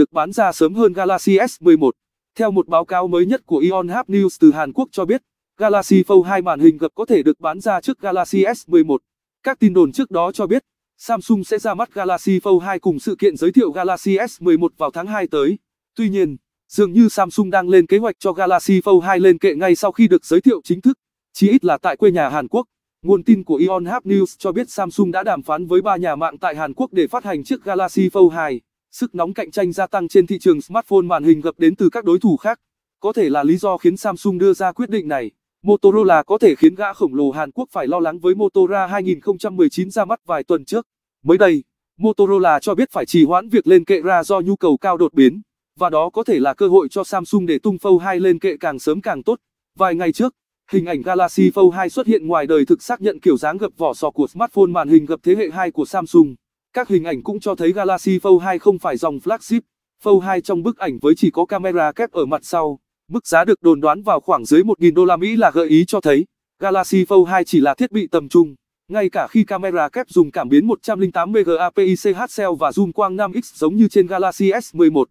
được bán ra sớm hơn Galaxy S11. Theo một báo cáo mới nhất của Ion Hub News từ Hàn Quốc cho biết, Galaxy Fold 2 màn hình gập có thể được bán ra trước Galaxy S11. Các tin đồn trước đó cho biết, Samsung sẽ ra mắt Galaxy Fold 2 cùng sự kiện giới thiệu Galaxy S11 vào tháng 2 tới. Tuy nhiên, dường như Samsung đang lên kế hoạch cho Galaxy Fold 2 lên kệ ngay sau khi được giới thiệu chính thức, chí ít là tại quê nhà Hàn Quốc. Nguồn tin của Ion Hub News cho biết Samsung đã đàm phán với ba nhà mạng tại Hàn Quốc để phát hành chiếc Galaxy Fold 2. Sức nóng cạnh tranh gia tăng trên thị trường smartphone màn hình gập đến từ các đối thủ khác, có thể là lý do khiến Samsung đưa ra quyết định này. Motorola có thể khiến gã khổng lồ Hàn Quốc phải lo lắng với Motorola 2019 ra mắt vài tuần trước. Mới đây, Motorola cho biết phải trì hoãn việc lên kệ ra do nhu cầu cao đột biến, và đó có thể là cơ hội cho Samsung để tung Fold 2 lên kệ càng sớm càng tốt. Vài ngày trước, hình ảnh Galaxy Fold 2 xuất hiện ngoài đời thực xác nhận kiểu dáng gập vỏ sò của smartphone màn hình gập thế hệ 2 của Samsung. Các hình ảnh cũng cho thấy Galaxy Fold 2 không phải dòng flagship. Fold 2 trong bức ảnh với chỉ có camera kép ở mặt sau, mức giá được đồn đoán vào khoảng dưới 1.000 đô la Mỹ là gợi ý cho thấy Galaxy Fold 2 chỉ là thiết bị tầm trung. Ngay cả khi camera kép dùng cảm biến 108 megapixel HCL và zoom quang 5x giống như trên Galaxy S11,